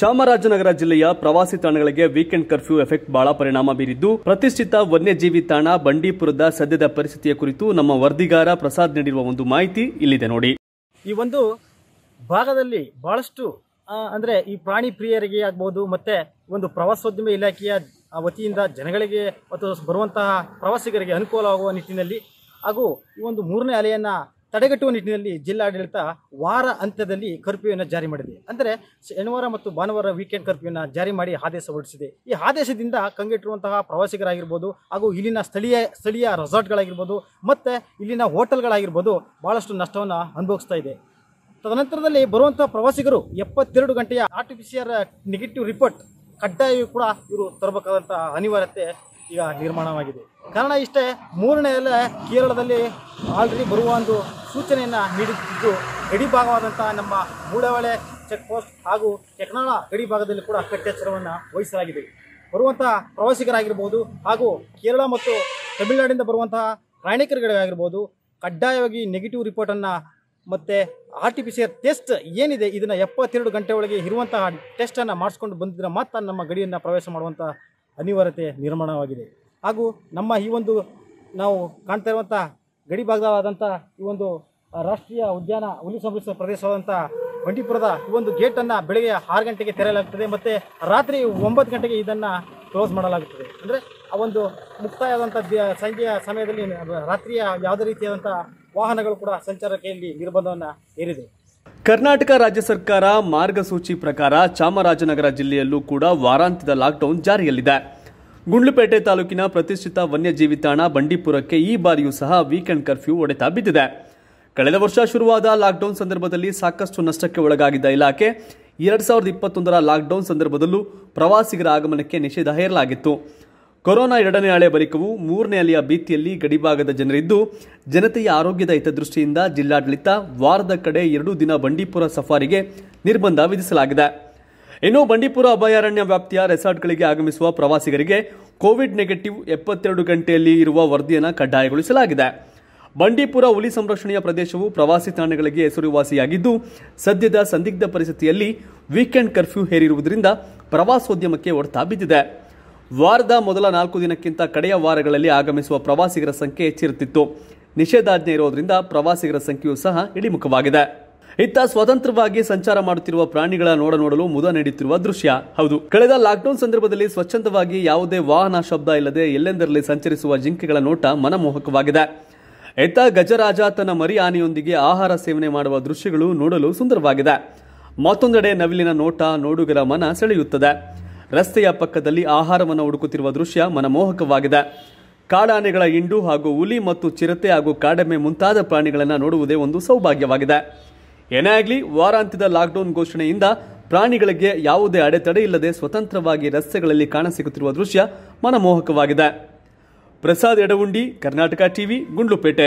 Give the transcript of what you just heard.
ಚಾಮರಾಜನಗರ ಜಿಲ್ಲೆಯ ಪ್ರವಾಸಿ ತಾಣಗಳಿಗೆ ವೀಕೆಂಡ್ ಕರ್ಫ್ಯೂ ಎಫೆಕ್ಟ್ ಬಹಳ ಪರಿಣಾಮ ಬೀರಿದ್ದು ಪ್ರತಿಷ್ಠಿತ ವನ್ಯಜೀವಿ ತಾಣ ಬಂಡೀಪುರದ ಸದ್ಯದ ಪರಿಸ್ಥಿತಿಯ ಕುರಿತು ನಮ್ಮ ವರದಿಗಾರ ಪ್ರಸಾದ್ ನೀಡಿರುವ ಒಂದು ಮಾಹಿತಿ ಇಲ್ಲಿದೆ ನೋಡಿ ಈ ಒಂದು ಭಾಗದಲ್ಲಿ ಬಹಳಷ್ಟು ಅಂದರೆ ಈ ಪ್ರಾಣಿ ಪ್ರಿಯರಿಗೆ ಆಗ್ಬೋದು ಮತ್ತೆ ಒಂದು ಪ್ರವಾಸೋದ್ಯಮ ಇಲಾಖೆಯ ವತಿಯಿಂದ ಜನಗಳಿಗೆ ಮತ್ತು ಬರುವಂತಹ ಪ್ರವಾಸಿಗರಿಗೆ ಅನುಕೂಲವಾಗುವ ನಿಟ್ಟಿನಲ್ಲಿ ಹಾಗೂ ಈ ಒಂದು ಮೂರನೇ ಅಲೆಯನ್ನ ತಡೆಗಟ್ಟುವ ನಿಟ್ಟಿನಲ್ಲಿ ಜಿಲ್ಲಾಡಳಿತ ವಾರ ಅಂತ್ಯದಲ್ಲಿ ಕರ್ಫ್ಯೂವನ್ನು ಜಾರಿ ಮಾಡಿದೆ ಅಂದರೆ ಶನಿವಾರ ಮತ್ತು ಭಾನುವಾರ ವೀಕೆಂಡ್ ಕರ್ಫ್ಯೂನ ಜಾರಿ ಮಾಡಿ ಆದೇಶ ಹೊರಡಿಸಿದೆ ಈ ಆದೇಶದಿಂದ ಕಂಗೆಟ್ಟಿರುವಂತಹ ಪ್ರವಾಸಿಗರಾಗಿರ್ಬೋದು ಹಾಗೂ ಇಲ್ಲಿನ ಸ್ಥಳೀಯ ಸ್ಥಳೀಯ ರೆಸಾರ್ಟ್ಗಳಾಗಿರ್ಬೋದು ಮತ್ತು ಇಲ್ಲಿನ ಹೋಟೆಲ್ಗಳಾಗಿರ್ಬೋದು ಭಾಳಷ್ಟು ನಷ್ಟವನ್ನು ಅನುಭವಿಸ್ತಾ ಇದೆ ತದನಂತರದಲ್ಲಿ ಬರುವಂಥ ಪ್ರವಾಸಿಗರು ಎಪ್ಪತ್ತೆರಡು ಗಂಟೆಯ ಆರ್ ಟಿ ನೆಗೆಟಿವ್ ರಿಪೋರ್ಟ್ ಕಡ್ಡಾಯವೂ ಕೂಡ ಇವರು ತರಬೇಕಾದಂತಹ ಅನಿವಾರ್ಯತೆ ಈಗ ನಿರ್ಮಾಣವಾಗಿದೆ ಕಾರಣ ಇಷ್ಟೇ ಮೂರನೇ ಕೇರಳದಲ್ಲಿ ಆಲ್ರೆಡಿ ಬರುವ ಒಂದು ಸೂಚನೆಯನ್ನು ನೀಡುತ್ತಿದ್ದು ಗಡಿ ಭಾಗವಾದಂಥ ನಮ್ಮ ಮೂಡವಳೆ ಚೆಕ್ ಪೋಸ್ಟ್ ಹಾಗೂ ಯಕನಾಳ ಗಡಿ ಭಾಗದಲ್ಲಿ ಕೂಡ ಕಟ್ಟೆಚ್ಚರವನ್ನು ವಹಿಸಲಾಗಿದೆ ಬರುವಂತಹ ಪ್ರವಾಸಿಗರಾಗಿರ್ಬೋದು ಹಾಗೂ ಕೇರಳ ಮತ್ತು ತಮಿಳುನಾಡಿನಿಂದ ಬರುವಂತಹ ಪ್ರಯಾಣಿಕರುಗಳಾಗಿರ್ಬೋದು ಕಡ್ಡಾಯವಾಗಿ ನೆಗೆಟಿವ್ ರಿಪೋರ್ಟನ್ನು ಮತ್ತು R T P C R test ಏನಿದೆ ಇದನ್ನು ಎಪ್ಪತ್ತೆರಡು ಗಂಟೆ ಒಳಗೆ ಇರುವಂತಹ ಟೆಸ್ಟನ್ನು ಮಾಡಿಸ್ಕೊಂಡು ಬಂದಿದ್ದರೆ ಮಾತ್ರ ನಮ್ಮ ಗಡಿಯನ್ನು ಪ್ರವೇಶ ಮಾಡುವಂಥ ಅನಿವಾರ್ಯತೆ ನಿರ್ಮಾಣವಾಗಿದೆ ಹಾಗೂ ನಮ್ಮ ಈ ಒಂದು ನಾವು ಕಾಣ್ತಾ ಇರುವಂಥ ಗಡಿ ಭಾಗದವಾದಂಥ ಈ ಒಂದು ರಾಷ್ಟ್ರೀಯ ಉದ್ಯಾನ ಹುಲಿ ಸಂರಕ್ಷಿತ ಪ್ರದೇಶವಾದಂಥ ಬಂಡೀಪುರದ ಈ ಒಂದು ಗೇಟನ್ನು ಬೆಳಗ್ಗೆ ಆರು ಗಂಟೆಗೆ ತೆರೆಯಲಾಗುತ್ತದೆ ಮತ್ತು ರಾತ್ರಿ ಒಂಬತ್ತು ಗಂಟೆಗೆ ಇದನ್ನು ಕ್ಲೋಸ್ ಮಾಡಲಾಗುತ್ತದೆ ಅಂದರೆ ಆ ಒಂದು ಮುಕ್ತಾಯವಾದಂಥ ಸಂಜೆಯ ಸಮಯದಲ್ಲಿ ರಾತ್ರಿಯ ಯಾವುದೇ ರೀತಿಯಾದಂಥ ವಾಹನಗಳು ಕೂಡ ಸಂಚಾರಕ್ಕೆ ಇಲ್ಲಿ ನಿರ್ಬಂಧವನ್ನು ಹೇರಿದೆ ಕರ್ನಾಟಕ ರಾಜ್ಯ ಸರ್ಕಾರ ಮಾರ್ಗಸೂಚಿ ಪ್ರಕಾರ ಚಾಮರಾಜನಗರ ಜಿಲ್ಲೆಯಲ್ಲೂ ಕೂಡ ವಾರಾಂತ್ಯದ ಲಾಕ್ಡೌನ್ ಜಾರಿಯಲ್ಲಿದೆ ಗುಂಡ್ಲುಪೇಟೆ ತಾಲೂಕಿನ ಪ್ರತಿಷ್ಠಿತ ವನ್ಯಜೀವಿ ತಾಣ ಬಂಡೀಪುರಕ್ಕೆ ಈ ಬಾರಿಯೂ ಸಹ ವೀಕೆಂಡ್ ಕರ್ಫ್ಯೂ ಒಡೆತ ಬಿದ್ದಿದೆ ಕಳೆದ ವರ್ಷ ಶುರುವಾದ ಲಾಕ್ಡೌನ್ ಸಂದರ್ಭದಲ್ಲಿ ಸಾಕಷ್ಟು ನಷ್ಟಕ್ಕೆ ಒಳಗಾಗಿದ್ದ ಇಲಾಖೆ ಎರಡ್ ಸಾವಿರದ ಇಪ್ಪತ್ತೊಂದರ ಲಾಕ್ಡೌನ್ ಸಂದರ್ಭದಲ್ಲೂ ಪ್ರವಾಸಿಗರ ಆಗಮನಕ್ಕೆ ನಿಷೇಧ ಹೇರಲಾಗಿತ್ತು ಕೊರೋನಾ ಎರಡನೇ ಅಲೆ ಬಳಿಕವೂ ಮೂರನೇ ಅಲೆಯ ಭೀತಿಯಲ್ಲಿ ಗಡಿಭಾಗದ ಜನರಿದ್ದು ಜನತೆಯ ಆರೋಗ್ಯದ ಹಿತದೃಷ್ಟಿಯಿಂದ ಜಿಲ್ಲಾಡಳಿತ ವಾರದ ಕಡೆ ಎರಡು ದಿನ ಬಂಡೀಪುರ ಸಫಾರಿಗೆ ನಿರ್ಬಂಧ ವಿಧಿಸಲಾಗಿದೆ ಇನ್ನು ಬಂಡೀಪುರ ಅಭಯಾರಣ್ಯ ವ್ಯಾಪ್ತಿಯ ರೆಸಾರ್ಟ್ಗಳಿಗೆ ಆಗಮಿಸುವ ಪ್ರವಾಸಿಗರಿಗೆ ಕೋವಿಡ್ ನೆಗೆಟಿವ್ ಎಪ್ಪತ್ತೆರಡು ಗಂಟೆಯಲ್ಲಿ ಇರುವ ವರದಿಯನ್ನು ಕಡ್ಡಾಯಗೊಳಿಸಲಾಗಿದೆ ಬಂಡೀಪುರ ಹುಲಿ ಸಂರಕ್ಷಣೆಯ ಪ್ರದೇಶವು ಪ್ರವಾಸಿ ತಾಣಗಳಿಗೆ ಹೆಸರುವಾಸಿಯಾಗಿದ್ದು ಸದ್ಯದ ಸಂದಿಗ್ಧ ಪರಿಸ್ಥಿತಿಯಲ್ಲಿ ವೀಕೆಂಡ್ ಕರ್ಫ್ಯೂ ಹೇರಿರುವುದರಿಂದ ಪ್ರವಾಸೋದ್ಯಮಕ್ಕೆ ಹೊಡೆತ ಬಿದ್ದಿದೆ ವಾರದ ಮೊದಲ ನಾಲ್ಕು ದಿನಕ್ಕಿಂತ ಕಡೆಯ ವಾರಗಳಲ್ಲಿ ಆಗಮಿಸುವ ಪ್ರವಾಸಿಗರ ಸಂಖ್ಯೆ ಹೆಚ್ಚಿರುತ್ತಿತ್ತು ನಿಷೇಧಾಜ್ಞೆ ಇರುವುದರಿಂದ ಪ್ರವಾಸಿಗರ ಸಂಖ್ಯೆಯೂ ಸಹ ಇಳಿಮುಖವಾಗಿದೆ ಇತ್ತ ಸ್ವತಂತ್ರವಾಗಿ ಸಂಚಾರ ಮಾಡುತ್ತಿರುವ ಪ್ರಾಣಿಗಳ ನೋಡ ನೋಡಲು ಮುದ ನೀಡುತ್ತಿರುವ ದೃಶ್ಯ ಹೌದು ಕಳೆದ ಲಾಕ್ಡೌನ್ ಸಂದರ್ಭದಲ್ಲಿ ಸ್ವಚ್ಛಂದವಾಗಿ ಯಾವುದೇ ವಾಹನ ಶಬ್ದ ಇಲ್ಲದೆ ಎಲ್ಲೆಂದರಲ್ಲಿ ಸಂಚರಿಸುವ ಜಿಂಕೆಗಳ ನೋಟ ಮನಮೋಹಕವಾಗಿದೆ ಇತ್ತ ಗಜರಾಜ ತನ್ನ ಮರಿ ಆನೆಯೊಂದಿಗೆ ಆಹಾರ ಸೇವನೆ ಮಾಡುವ ದೃಶ್ಯಗಳು ನೋಡಲು ಸುಂದರವಾಗಿದೆ ಮತ್ತೊಂದೆಡೆ ನವಿಲಿನ ನೋಟ ನೋಡುಗರ ಮನ ಸೆಳೆಯುತ್ತದೆ ರಸ್ತೆಯ ಪಕ್ಕದಲ್ಲಿ ಆಹಾರವನ್ನು ಹುಡುಕುತ್ತಿರುವ ದೃಶ್ಯ ಮನಮೋಹಕವಾಗಿದೆ ಕಾಡಾನೆಗಳ ಇಂಡು ಹಾಗೂ ಹುಲಿ ಮತ್ತು ಚಿರತೆ ಹಾಗೂ ಕಾಡೆಮ್ಮೆ ಮುಂತಾದ ಪ್ರಾಣಿಗಳನ್ನು ನೋಡುವುದೇ ಒಂದು ಸೌಭಾಗ್ಯವಾಗಿದೆ ಏನೇ ಆಗಲಿ ವಾರಾಂತ್ಯದ ಲಾಕ್ಡೌನ್ ಘೋಷಣೆಯಿಂದ ಪ್ರಾಣಿಗಳಿಗೆ ಯಾವುದೇ ಅಡೆತಡೆ ಇಲ್ಲದೆ ಸ್ವತಂತ್ರವಾಗಿ ರಸ್ತೆಗಳಲ್ಲಿ ಕಾಣಸಿಗುತ್ತಿರುವ ದೃಶ್ಯ ಮನಮೋಹಕವಾಗಿದೆ ಪ್ರಸಾದ್ ಎಡವುಂಡಿ ಕರ್ನಾಟಕ ಟಿವಿ ಗುಂಡ್ಲುಪೇಟೆ